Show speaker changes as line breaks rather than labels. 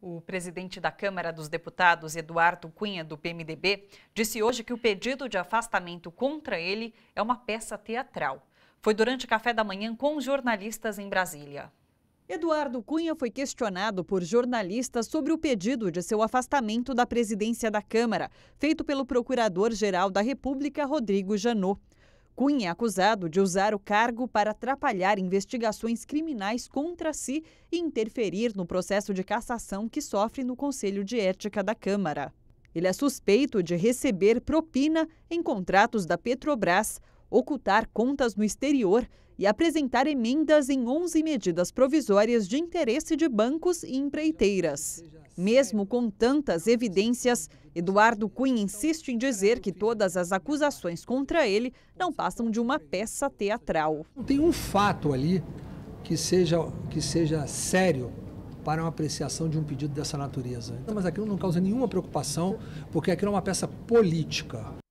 O presidente da Câmara dos Deputados, Eduardo Cunha, do PMDB, disse hoje que o pedido de afastamento contra ele é uma peça teatral. Foi durante café da manhã com jornalistas em Brasília. Eduardo Cunha foi questionado por jornalistas sobre o pedido de seu afastamento da presidência da Câmara, feito pelo Procurador-Geral da República, Rodrigo Janot. Cunha é acusado de usar o cargo para atrapalhar investigações criminais contra si e interferir no processo de cassação que sofre no Conselho de Ética da Câmara. Ele é suspeito de receber propina em contratos da Petrobras, ocultar contas no exterior e apresentar emendas em 11 medidas provisórias de interesse de bancos e empreiteiras. Mesmo com tantas evidências, Eduardo Cunha insiste em dizer que todas as acusações contra ele não passam de uma peça teatral.
Não tem um fato ali que seja, que seja sério para uma apreciação de um pedido dessa natureza. Então, mas aquilo não causa nenhuma preocupação, porque aquilo é uma peça política.